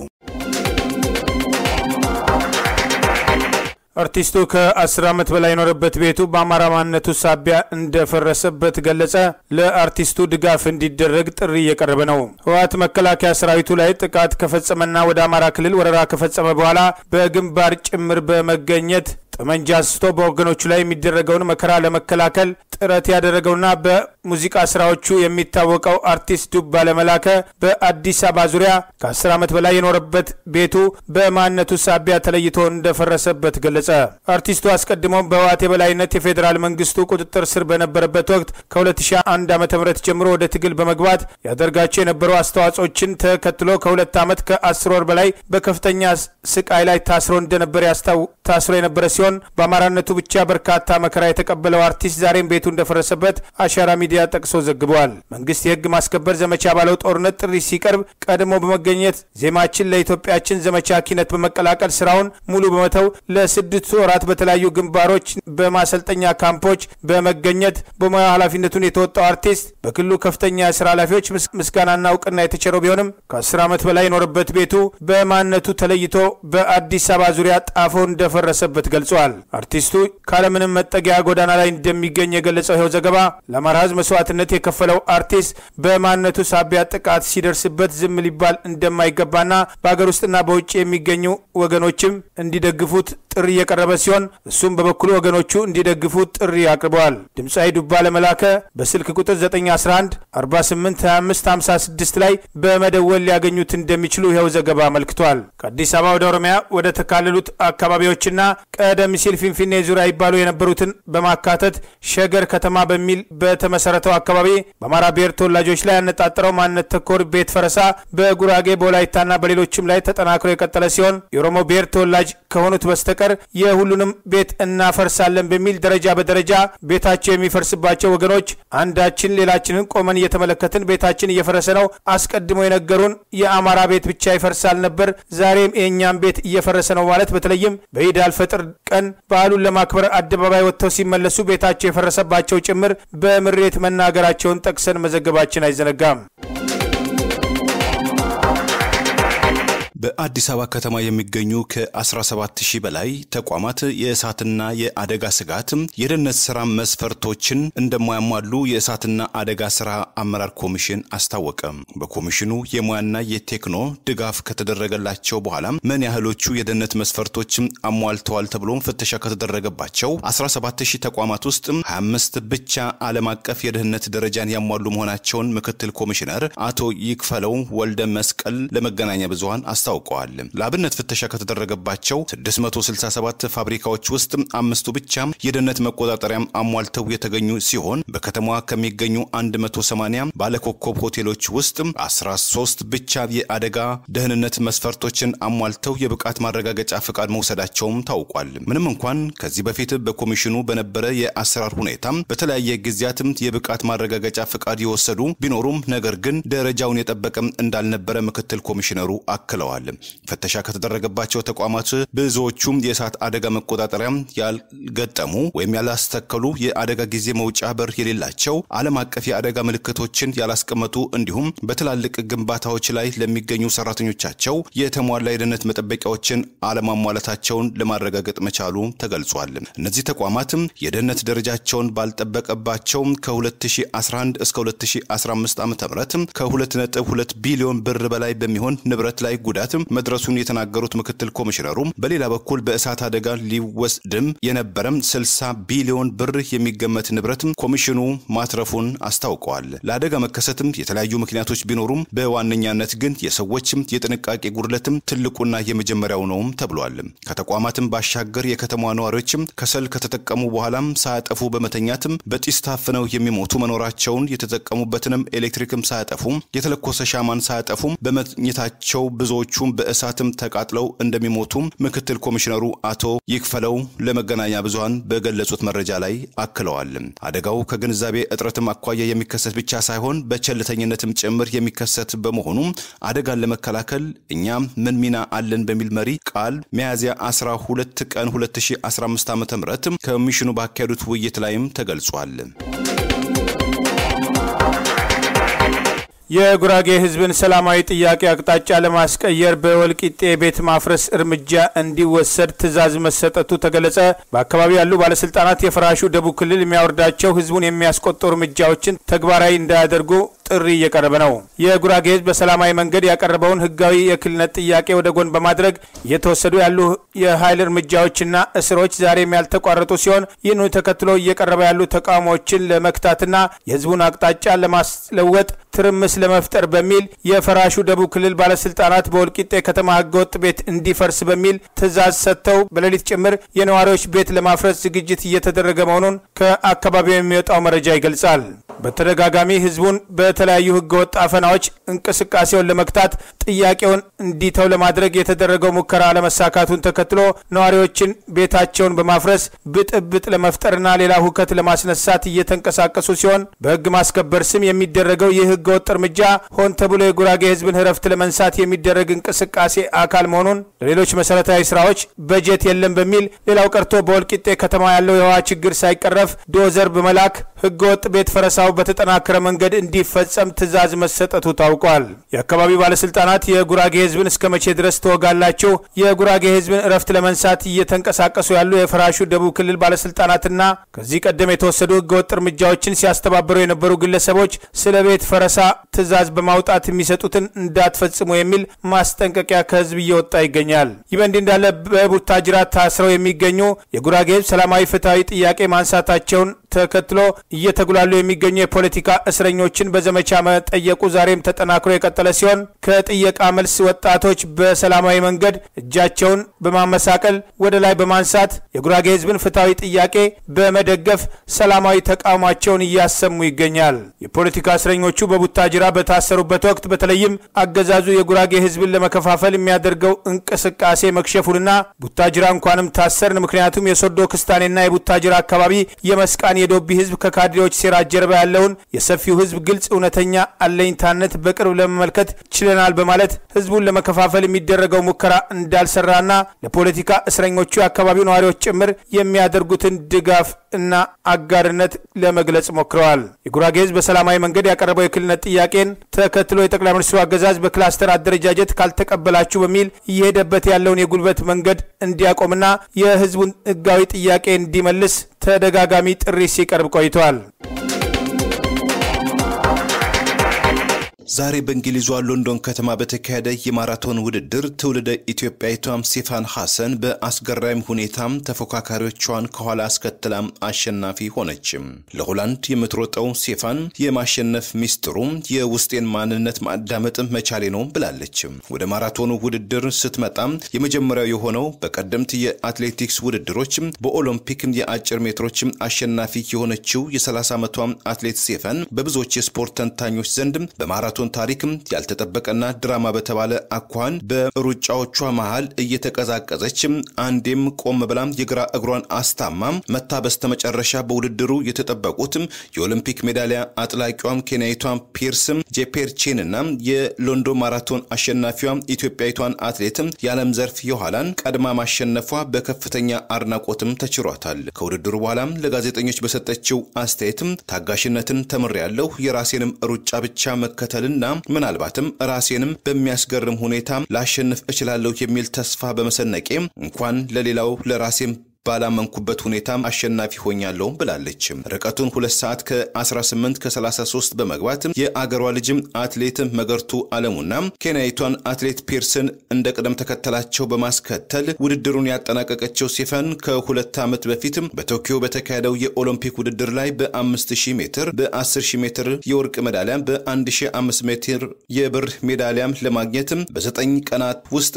አርቲስቱ ከ10 ዓመት በላይ የኖረበት ቤቱ በአማራ ማንነቱ ሳቢያ እንደፈረሰበት ገለጸ። ለአርቲስቱ ድጋፍ እንዲደረግ ጥሪ እየቀረበ ነው። ህወሓት መከላከያ ሰራዊቱ ላይ ጥቃት ከፈጸመና ወደ አማራ ክልል ወረራ ከፈጸመ በኋላ በግንባር ጭምር በመገኘት ጠመንጃ አንስቶ በወገኖቹ ላይ የሚደረገውን መከራ ለመከላከል ጥረት ያደረገውና በሙዚቃ ስራዎቹ የሚታወቀው አርቲስት ዱባ ለመላከ በአዲስ አበባ ዙሪያ ከ10 ዓመት በላይ የኖረበት ቤቱ በማንነቱ ሳቢያ ተለይቶ እንደፈረሰበት ገለጸ። አርቲስቱ አስቀድሞም በህወሓት የበላይነት የፌዴራል መንግስቱ ቁጥጥር ስር በነበረበት ወቅት ከ2001 ዓ ም ጀምሮ ወደ ትግል በመግባት ያደርጋቸው የነበሩ አስተዋጽኦችን ተከትሎ ከሁለት ዓመት ከአስር ወር በላይ በከፍተኛ ስቃይ ላይ ታስሮ እንደነበር ያስታው ታስሮ የነበረ ሲሆን በአማራነቱ ብቻ በርካታ መከራ የተቀበለው አርቲስት ዛሬም ቤቱ እንደፈረሰበት አሻራ ሚዲያ ጠቅሶ ዘግበዋል። መንግስት የህግ ማስከበር ዘመቻ ባለው ጦርነት ጥሪ ሲቀርብ ቀድሞ በመገኘት ዜማችን ለኢትዮጵያችን ዘመቻ ኪነት በመቀላቀል ስራውን ሙሉ በመተው ለስድስት ወራት በተለያዩ ግንባሮች በማሰልጠኛ ካምፖች በመገኘት በሙያ ኃላፊነቱን የተወጣው አርቲስት በክልሉ ከፍተኛ የስራ ኃላፊዎች ምስጋናና እውቅና የተቸረው ቢሆንም ከአስር ዓመት በላይ የኖረበት ቤቱ በማንነቱ ተለይቶ በአዲስ አበባ ዙሪያ ጣፎ እንደፈ እንደፈረሰበት ገልጿል። አርቲስቱ ካለምንም መጠጊያ ጎዳና ላይ እንደሚገኝ የገለጸው ይኸው ዘገባ ለአማራ መስዋዕትነት የከፈለው አርቲስት በማንነቱ ሳቢያ ጥቃት ሲደርስበት ዝም ሊባል እንደማይገባና በአገር ውስጥና በውጭ የሚገኙ ወገኖችም እንዲደግፉት ጥሪ የቀረበ ሲሆን እሱም በበኩሉ ወገኖቹ እንዲደግፉት ጥሪ አቅርበዋል። ድምፃዊ ዱባ ለመላከ በስልክ ቁጥር 911 56 ላይ በመደወል ሊያገኙት እንደሚችሉ ይኸው ዘገባ አመልክቷል። ከአዲስ አበባ ወደ ኦሮሚያ ወደ ተካለሉት አካባቢዎች ከተሞችና ቀደም ሲል ፊንፊኔ ዙሪያ ይባሉ የነበሩትን በማካተት ሸገር ከተማ በሚል በተመሰረተው አካባቢ በአማራ ብሔር ተወላጆች ላይ ያነጣጠረው ማንነት ተኮር ቤት ፈረሳ በጉራጌ በወላይታና በሌሎችም ላይ ተጠናክሮ የቀጠለ ሲሆን የኦሮሞ ብሔር ተወላጅ ከሆኑት በስተቀር የሁሉንም ቤት እናፈርሳለን በሚል ደረጃ በደረጃ ቤታቸው የሚፈርስባቸው ወገኖች አንዳችን ሌላችንን ቆመን እየተመለከትን ቤታችን እየፈረሰ ነው፣ አስቀድሞ የነገሩን የአማራ ቤት ብቻ ይፈርሳል ነበር፣ ዛሬም የእኛም ቤት እየፈረሰ ነው ማለት በተለይም በ የኢድ አልፈጥር ቀን በዓሉን ለማክበር አደባባይ ወጥተው ሲመለሱ ቤታቸው የፈረሰባቸው ጭምር በምሬት መናገራቸውን ጠቅሰን መዘገባችን አይዘነጋም። በአዲስ አበባ ከተማ የሚገኙ ከ17 ሺህ በላይ ተቋማት የእሳትና የአደጋ ስጋት የደህንነት ስራ መስፈርቶችን እንደማያሟሉ የእሳትና አደጋ ስራ አመራር ኮሚሽን አስታወቀ። በኮሚሽኑ የሙያና የቴክኖ ድጋፍ ከተደረገላቸው በኋላ ምን ያህሎቹ የደህንነት መስፈርቶች አሟልተዋል ተብሎ ፍተሻ ከተደረገባቸው 17 ሺህ ተቋማት ውስጥ 25 ብቻ ዓለም አቀፍ የደህንነት ደረጃን ያሟሉ መሆናቸውን ምክትል ኮሚሽነር አቶ ይክፈለው ወልደ መስቀል ለመገናኛ ብዙሀን አስታ አስታውቀዋል። ለአብነት ፍተሻ ከተደረገባቸው 667 ፋብሪካዎች ውስጥ አምስቱ ብቻ የደህንነት መቆጣጠሪያ አሟልተው የተገኙ ሲሆን በከተማዋ ከሚገኙ 180 ባለኮከብ ሆቴሎች ውስጥ 13 ብቻ የአደጋ ደህንነት መስፈርቶችን አሟልተው የብቃት ማረጋገጫ ፍቃድ መውሰዳቸውም ታውቋል። ምንም እንኳን ከዚህ በፊት በኮሚሽኑ በነበረ የአሰራር ሁኔታ በተለያየ ጊዜያትም የብቃት ማረጋገጫ ፍቃድ የወሰዱ ቢኖሩም ነገር ግን ደረጃውን የጠበቀም እንዳልነበረ ምክትል ኮሚሽነሩ አክለዋል። ተገኝተዋል። ፍተሻ ከተደረገባቸው ተቋማት ብዙዎቹም የእሳት አደጋ መቆጣጠሪያ ያልገጠሙ ወይም ያላስተከሉ፣ የአደጋ ጊዜ መውጫ በር የሌላቸው፣ ዓለም አቀፍ የአደጋ ምልክቶችን ያላስቀመጡ እንዲሁም በትላልቅ ግንባታዎች ላይ ለሚገኙ ሰራተኞቻቸው የተሟላ የደህንነት መጠበቂያዎችን አለማሟላታቸውን ለማረጋገጥ መቻሉ ተገልጿል። እነዚህ ተቋማትም የደህንነት ደረጃቸውን ባልጠበቀባቸው ከ2011 እስከ 2015 ዓ ም ከ2.2 ቢሊዮን ብር በላይ በሚሆን ንብረት ላይ ጉዳት ጉዳትም መድረሱን የተናገሩት ምክትል ኮሚሽነሩም በሌላ በኩል በእሳት አደጋ ሊወስድም የነበረም 60 ቢሊዮን ብር የሚገመት ንብረትም ኮሚሽኑ ማትረፉን አስታውቀዋል። ለአደጋ መከሰትም የተለያዩ ምክንያቶች ቢኖሩም በዋነኛነት ግን የሰዎችም የጥንቃቄ ጉድለትም ትልቁና የመጀመሪያው ነውም ተብሏል። ከተቋማትም ባሻገር የከተማ ነዋሪዎችም ከሰል ከተጠቀሙ በኋላም ሳያጠፉ በመተኛትም በጢስ ታፍነው የሚሞቱ መኖራቸውን የተጠቀሙበትንም ኤሌክትሪክም ሳያጠፉም የተለኮሰ ሻማን ሳያጠፉም በመኝታቸው ብዙዎቹ ሌሎቹም በእሳትም ተቃጥለው እንደሚሞቱም ምክትል ኮሚሽነሩ አቶ ይክፈለው ለመገናኛ ብዙሃን በገለጹት መረጃ ላይ አክለዋል። አደጋው ከግንዛቤ እጥረትም አኳያ የሚከሰት ብቻ ሳይሆን በቸልተኝነትም ጭምር የሚከሰት በመሆኑ አደጋን ለመከላከል እኛም ምን ሚና አለን በሚል መሪ ቃል ሚያዝያ 12 ቀን 2015 ዓ.ም ኮሚሽኑ ባካሄዱት ውይይት ላይም ተገልጿል። የጉራጌ ህዝብን ሰላማዊ ጥያቄ አቅጣጫ ለማስቀየር በወልቂጤ ቤት ማፍረስ እርምጃ እንዲወሰድ ትዕዛዝ መሰጠቱ ተገለጸ። በአካባቢው ያሉ ባለስልጣናት የፍራሹ ደቡብ ክልል የሚያወርዳቸው ህዝቡን የሚያስቆጡ እርምጃዎችን ተግባራዊ እንዳያደርጉ ጥሪ እየቀረበ ነው። የጉራጌ ህዝብ በሰላማዊ መንገድ ያቀረበውን ህጋዊ የክልልነት ጥያቄ ወደ ጎን በማድረግ እየተወሰዱ ያሉ የኃይል እርምጃዎችና እስሮች ዛሬም ያልተቋረጡ ሲሆን ይህንኑ ተከትሎ እየቀረበ ያሉ ተቃውሞዎችን ለመክታትና የህዝቡን አቅጣጫ ለማስለወጥ ትርምስ ለመፍጠር በሚል የፈራሹ ደቡብ ክልል ባለስልጣናት በወልቂጤ ከተማ ህገወጥ ቤት እንዲፈርስ በሚል ትዕዛዝ ሰጥተው በሌሊት ጭምር የነዋሪዎች ቤት ለማፍረስ ዝግጅት እየተደረገ መሆኑን ከአካባቢው የሚወጣው መረጃ ይገልጻል። በተደጋጋሚ ህዝቡን በ የተለያዩ ህገወጥ አፈናዎች እንቅስቃሴውን ለመግታት ጥያቄውን እንዲተው ለማድረግ የተደረገው ሙከራ አለመሳካቱን ተከትሎ ነዋሪዎችን ቤታቸውን በማፍረስ ብጥብጥ ለመፍጠርና ሌላ ሁከት ለማስነሳት እየተንቀሳቀሱ ሲሆን በህግ ማስከበር ስም የሚደረገው ይህ ህገወጥ እርምጃ ሆን ተብሎ የጉራጌ ህዝብን ህረፍት ለመንሳት የሚደረግ እንቅስቃሴ አካል መሆኑን ለሌሎች መሰረታዊ ስራዎች በጀት የለም በሚል ሌላው ቀርቶ በወልቂጤ ከተማ ያለው የውሃ ችግር ሳይቀረፍ ዶዘር በመላክ ህገወጥ ቤት ፈረሳው በተጠናከረ መንገድ እንዲፈጽ እንዲፈጸም ትዕዛዝ መሰጠቱ ታውቋል። የአካባቢው ባለስልጣናት የጉራጌ ህዝብን እስከ መቼ ድረስ ትወጋላችሁ? የጉራጌ ህዝብን እረፍት ለመንሳት እየተንቀሳቀሱ ያሉ የፈራሹ ደቡብ ክልል ባለስልጣናትና ከዚህ ቀደም የተወሰዱ ህገወጥ እርምጃዎችን ሲያስተባብሩ የነበሩ ግለሰቦች ስለ ቤት ፈረሳ ትዕዛዝ በማውጣት የሚሰጡትን እንዳትፈጽሙ የሚል ማስጠንቀቂያ ከህዝብ እየወጣ ይገኛል። ይህ በእንዲህ እንዳለ በቡታጅራ ታስረው የሚገኙ የጉራጌ ህዝብ ሰላማዊ፣ ፍትሐዊ ጥያቄ ማንሳታቸውን ተከትሎ እየተጉላሉ የሚገኙ የፖለቲካ እስረኞችን በዘመቻ መጠየቁ ዛሬም ተጠናክሮ የቀጠለ ሲሆን ከጥየቃ መልስ ወጣቶች በሰላማዊ መንገድ እጃቸውን በማመሳቀል ወደ ላይ በማንሳት የጉራጌ ሕዝብን ፍትሐዊ ጥያቄ በመደገፍ ሰላማዊ ተቃውሟቸውን እያሰሙ ይገኛል። የፖለቲካ እስረኞቹ በቡታጅራ በታሰሩበት ወቅት በተለይም አገዛዙ የጉራጌ ሕዝብን ለመከፋፈል የሚያደርገው እንቅስቃሴ መክሸፉንና ቡታጅራ እንኳንም ታሰርን፣ ምክንያቱም የሶዶ ክስታኔና የቡታጅራ አካባቢ የመስቃን የዶቢ ህዝብ ከካድሬዎች ሴራ ጀርባ ያለውን የሰፊው ህዝብ ግልጽ እውነተኛ አለኝታነት በቅርብ ለመመልከት ችለናል በማለት ህዝቡን ለመከፋፈል የሚደረገው ሙከራ እንዳልሰራና ለፖለቲካ እስረኞቹ የአካባቢው ነዋሪዎች ጭምር የሚያደርጉትን ድጋፍ እና አጋርነት ለመግለጽ ሞክረዋል። የጉራጌ ህዝብ በሰላማዊ መንገድ ያቀረበው የክልልነት ጥያቄን ተከትሎ የጠቅላይ ሚኒስትሩ አገዛዝ በክላስተር አደረጃጀት ካልተቀበላችሁ በሚል እየሄደበት ያለውን የጉልበት መንገድ እንዲያቆምና የህዝቡን ህጋዊ ጥያቄ እንዲመልስ ተደጋጋሚ ጥሪ ሲቀርብ ቆይቷል። ዛሬ በእንግሊዟ ሎንዶን ከተማ በተካሄደ የማራቶን ውድድር ትውልደ ኢትዮጵያዊቷም ሲፋን ሐሰን በአስገራሚ ሁኔታም ተፎካካሪዎቿን ከኋላ አስከትላም አሸናፊ ሆነችም። ለሆላንድ የምትሮጠው ሲፋን የማሸነፍ ሚስጥሩም የውስጤን ማንነት ማዳመጥ መቻሌ ነው ብላለችም። ወደ ማራቶኑ ውድድር ስትመጣም የመጀመሪያው የሆነው በቀደምት የአትሌቲክስ ውድድሮች በኦሎምፒክ የአጭር ሜትሮች አሸናፊ የሆነችው የ30 ዓመቷ አትሌት ሲፋን በብዙዎች የስፖርት ተንታኞች ዘንድ በማራቶ የማራቶን ታሪክም ያልተጠበቀና ድራማ በተባለ አኳን በሩጫዎቿ መሃል እየተቀዛቀዘች አንዴም ቆም ብላም የግራ እግሯን አስታማ መታ በስተመጨረሻ በውድድሩ የተጠበቁትም የኦሎምፒክ ሜዳሊያ አጥላቂዋም ኬንያዊቷን ፒርስም ጄፔርቼንና የሎንዶን ማራቶን አሸናፊዋ ኢትዮጵያዊቷን አትሌትም የዓለም ዘርፍ የኋላን ቀድማ ማሸነፏ በከፍተኛ አድናቆትም ተችሯታል። ከውድድሩ በኋላም ለጋዜጠኞች በሰጠችው አስተያየትም ታጋሽነትን ተምሬያለሁ፣ የራሴንም ሩጫ ብቻ መከተልን እና ምናልባትም ራሴንም በሚያስገርም ሁኔታ ላሸንፍ እችላለሁ የሚል ተስፋ በመሰነቄ እንኳን ለሌላው ለራሴም ባላመንኩበት ሁኔታም አሸናፊ ሆኛለሁም ብላለች። ርቀቱን ሁለት ሰዓት ከ18 ከ33 በመግባት የአገሯ ልጅም አትሌት መገርቱ አለሙና ኬንያዊቷን አትሌት ፒርስን እንደ ቅደም ተከተላቸው በማስከተል ውድድሩን ያጠናቀቀችው ሲፈን ከሁለት ዓመት በፊት በቶኪዮ በተካሄደው የኦሎምፒክ ውድድር ላይ በ5000 ሜትር፣ በ10000 ሜትር የወርቅ ሜዳሊያ፣ በ1500 ሜትር የብር ሜዳሊያም ለማግኘት በዘጠኝ ቀናት ውስጥ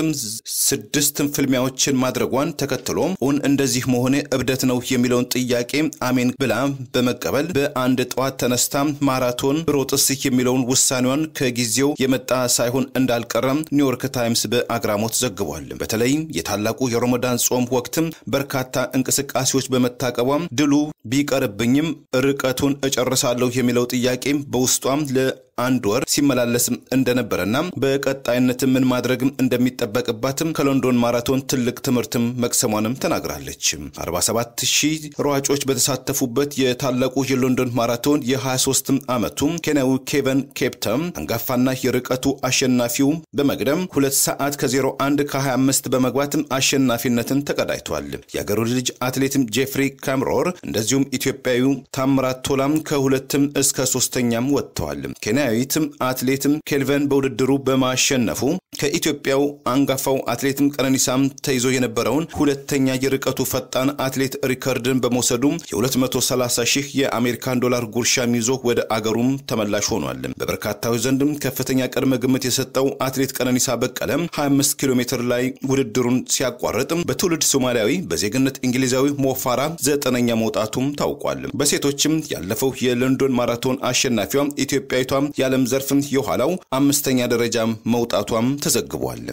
ስድስት ፍልሚያዎችን ማድረጓን ተከትሎም እንደዚህ እንደዚህ መሆን እብደት ነው የሚለውን ጥያቄ አሜን ብላ በመቀበል በአንድ ጠዋት ተነስታ ማራቶን ሮጥስ የሚለውን ውሳኔዋን ከጊዜው የመጣ ሳይሆን እንዳልቀረም ኒውዮርክ ታይምስ በአግራሞት ዘግቧል። በተለይ የታላቁ የሮመዳን ጾም ወቅትም በርካታ እንቅስቃሴዎች በመታቀቧ ድሉ ቢቀርብኝም ርቀቱን እጨርሳለሁ የሚለው ጥያቄ በውስጧም ለ አንድ ወር ሲመላለስም እንደነበረና በቀጣይነት ምን ማድረግ እንደሚጠበቅባትም ከሎንዶን ማራቶን ትልቅ ትምህርትም መቅሰሟንም ተናግራለች። 47 ሺህ ሯጮች በተሳተፉበት የታላቁ የሎንዶን ማራቶን የ23 ዓመቱ ኬንያዊ ኬቨን ኬፕተም አንጋፋና የርቀቱ አሸናፊው በመቅደም ሁለት ሰዓት ከ01 ከ25 በመግባትም አሸናፊነትን ተቀዳጅቷል። የአገሩ ልጅ አትሌትም ጄፍሪ ካምሮር እንደዚሁም ኢትዮጵያዊ ታምራት ቶላም ከሁለትም እስከ ሶስተኛም ወጥተዋል። ኬንያ ኬንያዊትም አትሌትም ኬልቨን በውድድሩ በማሸነፉ ከኢትዮጵያው አንጋፋው አትሌትም ቀነኒሳም ተይዞ የነበረውን ሁለተኛ የርቀቱ ፈጣን አትሌት ሪከርድን በመውሰዱ የ230 ሺህ የአሜሪካን ዶላር ጉርሻም ይዞ ወደ አገሩም ተመላሽ ሆኗል። በበርካታዎች ዘንድም ከፍተኛ ቅድመ ግምት የሰጠው አትሌት ቀነኒሳ በቀለ 25 ኪሎ ሜትር ላይ ውድድሩን ሲያቋርጥ በትውልድ ሶማሊያዊ በዜግነት እንግሊዛዊ ሞፋራ ዘጠነኛ መውጣቱም ታውቋል። በሴቶችም ያለፈው የሎንዶን ማራቶን አሸናፊዋ ኢትዮጵያዊቷም የዓለም ዘርፍም የኋላው አምስተኛ ደረጃ መውጣቷም ዘግቧል።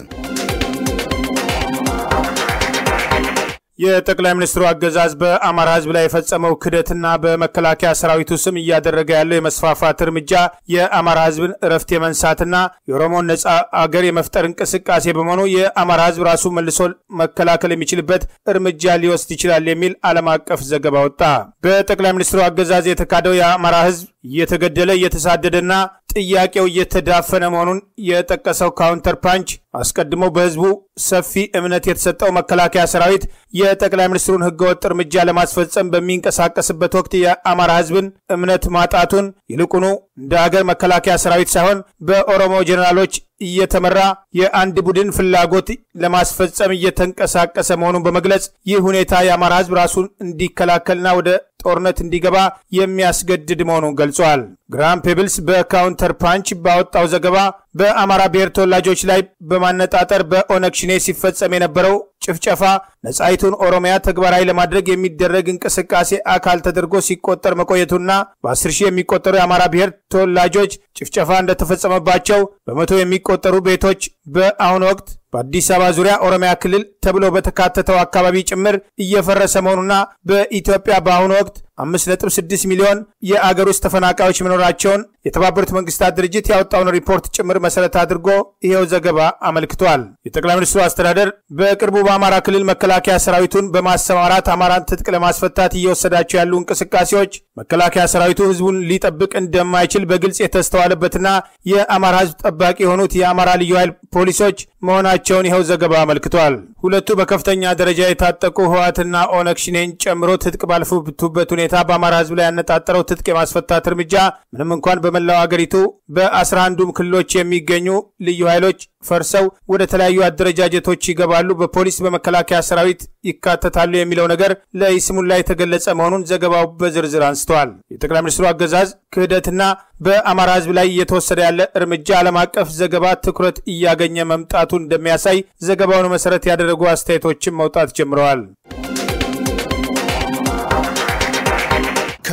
የጠቅላይ ሚኒስትሩ አገዛዝ በአማራ ህዝብ ላይ የፈጸመው ክደትና በመከላከያ ሰራዊቱ ስም እያደረገ ያለው የመስፋፋት እርምጃ የአማራ ህዝብን እረፍት የመንሳትና የኦሮሞን ነጻ አገር የመፍጠር እንቅስቃሴ በመሆኑ የአማራ ህዝብ ራሱ መልሶ መከላከል የሚችልበት እርምጃ ሊወስድ ይችላል የሚል ዓለም አቀፍ ዘገባ ወጣ። በጠቅላይ ሚኒስትሩ አገዛዝ የተካደው የአማራ ህዝብ እየተገደለ እየተሳደደና ጥያቄው እየተዳፈነ መሆኑን የጠቀሰው ካውንተር ፓንች አስቀድሞ በህዝቡ ሰፊ እምነት የተሰጠው መከላከያ ሰራዊት የጠቅላይ ሚኒስትሩን ህገወጥ እርምጃ ለማስፈጸም በሚንቀሳቀስበት ወቅት የአማራ ህዝብን እምነት ማጣቱን ይልቁኑ እንደ አገር መከላከያ ሰራዊት ሳይሆን በኦሮሞ ጀኔራሎች እየተመራ የአንድ ቡድን ፍላጎት ለማስፈጸም እየተንቀሳቀሰ መሆኑን በመግለጽ ይህ ሁኔታ የአማራ ህዝብ ራሱን እንዲከላከልና ወደ ጦርነት እንዲገባ የሚያስገድድ መሆኑን ገልጿል። ግራም ፔብልስ በካውንተር ፓንች ባወጣው ዘገባ በአማራ ብሔር ተወላጆች ላይ በማነጣጠር በኦነግ ሽኔ ሲፈጸም የነበረው ጭፍጨፋ ነጻይቱን ኦሮሚያ ተግባራዊ ለማድረግ የሚደረግ እንቅስቃሴ አካል ተደርጎ ሲቆጠር መቆየቱና በአስር ሺህ የሚቆጠሩ የአማራ ብሔር ተወላጆች ጭፍጨፋ እንደተፈጸመባቸው በመቶ የሚቆጠሩ ቤቶች በአሁኑ ወቅት በአዲስ አበባ ዙሪያ ኦሮሚያ ክልል ተብሎ በተካተተው አካባቢ ጭምር እየፈረሰ መሆኑና በኢትዮጵያ በአሁኑ ወቅት 5.6 ሚሊዮን የአገር ውስጥ ተፈናቃዮች መኖራቸውን የተባበሩት መንግስታት ድርጅት ያወጣውን ሪፖርት ጭምር መሰረት አድርጎ ይኸው ዘገባ አመልክቷል። የጠቅላይ ሚኒስትሩ አስተዳደር በቅርቡ በአማራ ክልል መከላከያ ሰራዊቱን በማሰማራት አማራን ትጥቅ ለማስፈታት እየወሰዳቸው ያሉ እንቅስቃሴዎች መከላከያ ሰራዊቱ ህዝቡን ሊጠብቅ እንደማይችል በግልጽ የተስተዋለበትና የአማራ ህዝብ ጠባቂ የሆኑት የአማራ ልዩ ኃይል ፖሊሶች መሆናቸውን ይኸው ዘገባ አመልክቷል። ሁለቱ በከፍተኛ ደረጃ የታጠቁ ህወሓትና ኦነግ ሽኔን ጨምሮ ትጥቅ ባልፈቱበት ሁኔታ በአማራ ህዝብ ላይ ያነጣጠረው ትጥቅ የማስፈታት እርምጃ ምንም እንኳን በመላው አገሪቱ በአስራ አንዱም ክልሎች የሚገኙ ልዩ ኃይሎች ፈርሰው ወደ ተለያዩ አደረጃጀቶች ይገባሉ፣ በፖሊስ በመከላከያ ሰራዊት ይካተታሉ የሚለው ነገር ለይስሙላ የተገለጸ መሆኑን ዘገባው በዝርዝር አንስተዋል። የጠቅላይ ሚኒስትሩ አገዛዝ ክህደትና በአማራ ህዝብ ላይ እየተወሰደ ያለ እርምጃ ዓለም አቀፍ ዘገባ ትኩረት እያገኘ መምጣቱ እንደሚያሳይ ዘገባውን መሰረት ያደረ የሚያስፈልጉ አስተያየቶችም መውጣት ጀምረዋል።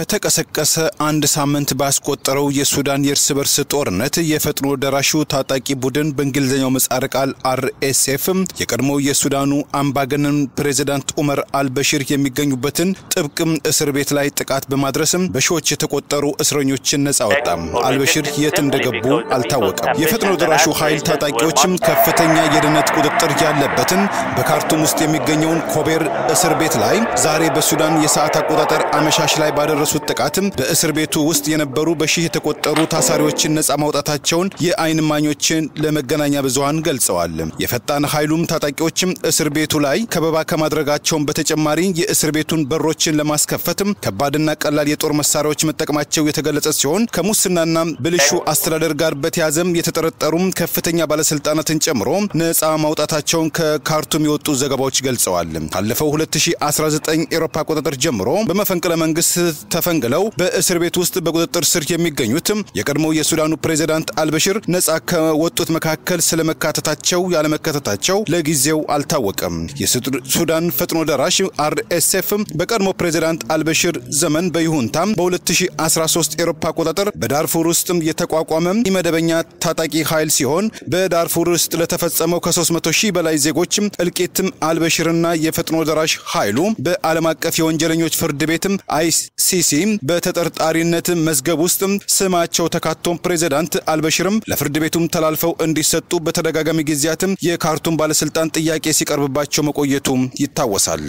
ከተቀሰቀሰ አንድ ሳምንት ባስቆጠረው የሱዳን የእርስ በርስ ጦርነት የፈጥኖ ደራሹ ታጣቂ ቡድን በእንግሊዝኛው ምህጻረ ቃል አርኤስኤፍ የቀድሞው የሱዳኑ አምባገነን ፕሬዚዳንት ኡመር አልበሽር የሚገኙበትን ጥብቅም እስር ቤት ላይ ጥቃት በማድረስም በሺዎች የተቆጠሩ እስረኞችን ነጻ ወጣ። አልበሽር የት እንደገቡ አልታወቀም። የፈጥኖ ደራሹ ኃይል ታጣቂዎችም ከፍተኛ የደህንነት ቁጥጥር ያለበትን በካርቱም ውስጥ የሚገኘውን ኮቤር እስር ቤት ላይ ዛሬ በሱዳን የሰዓት አቆጣጠር አመሻሽ ላይ ባደረሱ ባደረሱት ጥቃትም በእስር ቤቱ ውስጥ የነበሩ በሺህ የተቆጠሩ ታሳሪዎችን ነጻ ማውጣታቸውን የአይን ማኞችን ለመገናኛ ብዙሃን ገልጸዋል። የፈጣን ኃይሉም ታጣቂዎችም እስር ቤቱ ላይ ከበባ ከማድረጋቸውን በተጨማሪ የእስር ቤቱን በሮችን ለማስከፈትም ከባድና ቀላል የጦር መሳሪያዎች መጠቀማቸው የተገለጸ ሲሆን ከሙስናና ብልሹ አስተዳደር ጋር በተያዘም የተጠረጠሩም ከፍተኛ ባለስልጣናትን ጨምሮ ነጻ ማውጣታቸውን ከካርቱም የወጡ ዘገባዎች ገልጸዋል። ካለፈው 2019 ኤሮፓ አቆጣጠር ጀምሮ በመፈንቅለ መንግስት ተፈንቅለው በእስር ቤት ውስጥ በቁጥጥር ስር የሚገኙትም የቀድሞው የሱዳኑ ፕሬዚዳንት አልበሽር ነጻ ከወጡት መካከል ስለመካተታቸው ያለመካተታቸው ለጊዜው አልታወቀም። የሱዳን ፈጥኖ ደራሽ አርኤስኤፍ በቀድሞ ፕሬዚዳንት አልበሽር ዘመን በይሁንታም በ2013 ኤሮፓ አቆጣጠር በዳርፉር ውስጥ የተቋቋመ መደበኛ ታጣቂ ኃይል ሲሆን በዳርፉር ውስጥ ለተፈጸመው ከ300 ሺህ በላይ ዜጎችም እልቂትም አልበሽርና የፈጥኖ ደራሽ ኃይሉ በዓለም አቀፍ የወንጀለኞች ፍርድ ቤትም አይሲሲ ሲሲ በተጠርጣሪነት መዝገብ ውስጥ ስማቸው ተካቶም ፕሬዚዳንት አልበሽርም ለፍርድ ቤቱም ተላልፈው እንዲሰጡ በተደጋጋሚ ጊዜያትም የካርቱም ባለስልጣን ጥያቄ ሲቀርብባቸው መቆየቱ ይታወሳል።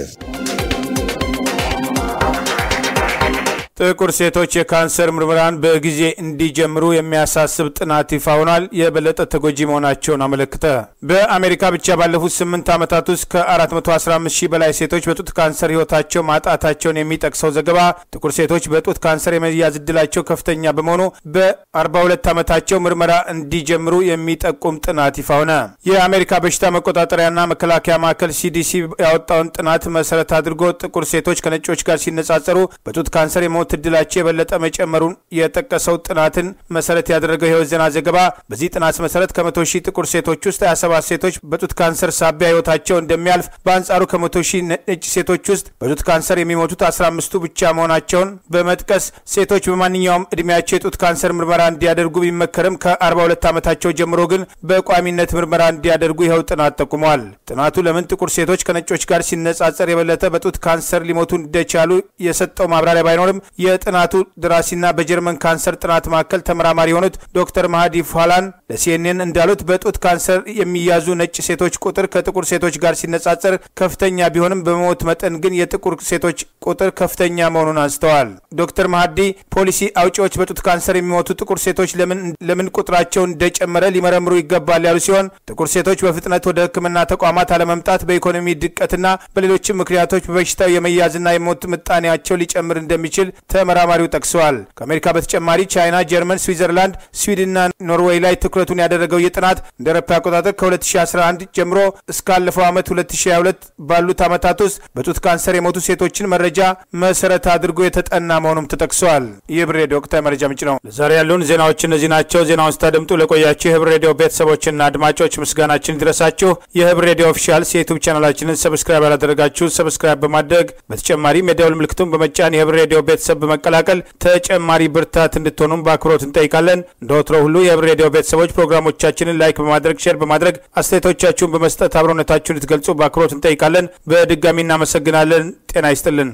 ጥቁር ሴቶች የካንሰር ምርመራን በጊዜ እንዲጀምሩ የሚያሳስብ ጥናት ይፋ ሆኗል። የበለጠ ተጎጂ መሆናቸውን አመለክተ። በአሜሪካ ብቻ ባለፉት ስምንት ዓመታት ውስጥ ከ415 ሺህ በላይ ሴቶች በጡት ካንሰር ህይወታቸው ማጣታቸውን የሚጠቅሰው ዘገባ ጥቁር ሴቶች በጡት ካንሰር የመያዝ እድላቸው ከፍተኛ በመሆኑ በ42 ዓመታቸው ምርመራ እንዲጀምሩ የሚጠቁም ጥናት ይፋ ሆነ። የአሜሪካ በሽታ መቆጣጠሪያና መከላከያ ማዕከል ሲዲሲ ያወጣውን ጥናት መሰረት አድርጎ ጥቁር ሴቶች ከነጮች ጋር ሲነጻጸሩ በጡት ካንሰር የሞ የሞት እድላቸው የበለጠ መጨመሩን የጠቀሰው ጥናትን መሰረት ያደረገው የህይወት ዜና ዘገባ በዚህ ጥናት መሰረት ከመቶ ሺህ ጥቁር ሴቶች ውስጥ 27 ሴቶች በጡት ካንሰር ሳቢያ ህይወታቸው እንደሚያልፍ፣ በአንጻሩ ከመቶ ሺህ ነጭ ሴቶች ውስጥ በጡት ካንሰር የሚሞቱት 15ቱ ብቻ መሆናቸውን በመጥቀስ ሴቶች በማንኛውም እድሜያቸው የጡት ካንሰር ምርመራ እንዲያደርጉ ቢመከርም ከ42 ዓመታቸው ጀምሮ ግን በቋሚነት ምርመራ እንዲያደርጉ ይኸው ጥናት ጠቁመዋል። ጥናቱ ለምን ጥቁር ሴቶች ከነጮች ጋር ሲነጻጸር የበለጠ በጡት ካንሰር ሊሞቱ እንደቻሉ የሰጠው ማብራሪያ ባይኖርም የጥናቱ ደራሲና በጀርመን ካንሰር ጥናት ማዕከል ተመራማሪ የሆኑት ዶክተር ማሃዲ ፋላን ለሲኤንኤን እንዳሉት በጡት ካንሰር የሚያዙ ነጭ ሴቶች ቁጥር ከጥቁር ሴቶች ጋር ሲነጻጸር ከፍተኛ ቢሆንም በሞት መጠን ግን የጥቁር ሴቶች ቁጥር ከፍተኛ መሆኑን አንስተዋል። ዶክተር ማሃዲ ፖሊሲ አውጪዎች በጡት ካንሰር የሚሞቱ ጥቁር ሴቶች ለምን ቁጥራቸው እንደጨመረ ሊመረምሩ ይገባል ያሉ ሲሆን ጥቁር ሴቶች በፍጥነት ወደ ሕክምና ተቋማት አለመምጣት በኢኮኖሚ ድቀትና በሌሎችም ምክንያቶች በበሽታው የመያዝና የሞት ምጣኔያቸው ሊጨምር እንደሚችል ተመራማሪው ጠቅሰዋል። ከአሜሪካ በተጨማሪ ቻይና፣ ጀርመን፣ ስዊዘርላንድ፣ ስዊድንና ኖርዌይ ላይ ትኩረቱን ያደረገው የጥናት እንደ አውሮፓ አቆጣጠር ከ2011 ጀምሮ እስካለፈው ዓመት 2022 ባሉት ዓመታት ውስጥ በጡት ካንሰር የሞቱ ሴቶችን መረጃ መሰረት አድርጎ የተጠና መሆኑም ተጠቅሰዋል። የህብር ሬዲዮ ወቅታዊ መረጃ ምንጭ ነው። ለዛሬ ያሉን ዜናዎች እነዚህ ናቸው። ዜናውን ስታደምጡ ለቆያችሁ የህብር ሬዲዮ ቤተሰቦችና አድማጮች ምስጋናችን ይድረሳችሁ። የህብር ሬዲዮ ኦፊሻል የዩቱብ ቻናላችንን ሰብስክራይብ ያላደረጋችሁ ሰብስክራይብ በማድረግ በተጨማሪም የደውል ምልክቱን በመጫን የህብር ሬዲዮ ቤተሰ ቤተሰብ በመቀላቀል ተጨማሪ ብርታት እንድትሆኑም በአክብሮት እንጠይቃለን። እንደ ወትሮ ሁሉ የህብር ሬዲዮ ቤተሰቦች ፕሮግራሞቻችንን ላይክ በማድረግ ሼር በማድረግ አስተያየቶቻችሁን በመስጠት አብሮነታችሁን እንድትገልጹ በአክብሮት እንጠይቃለን። በድጋሚ እናመሰግናለን። ጤና ይስጥልን።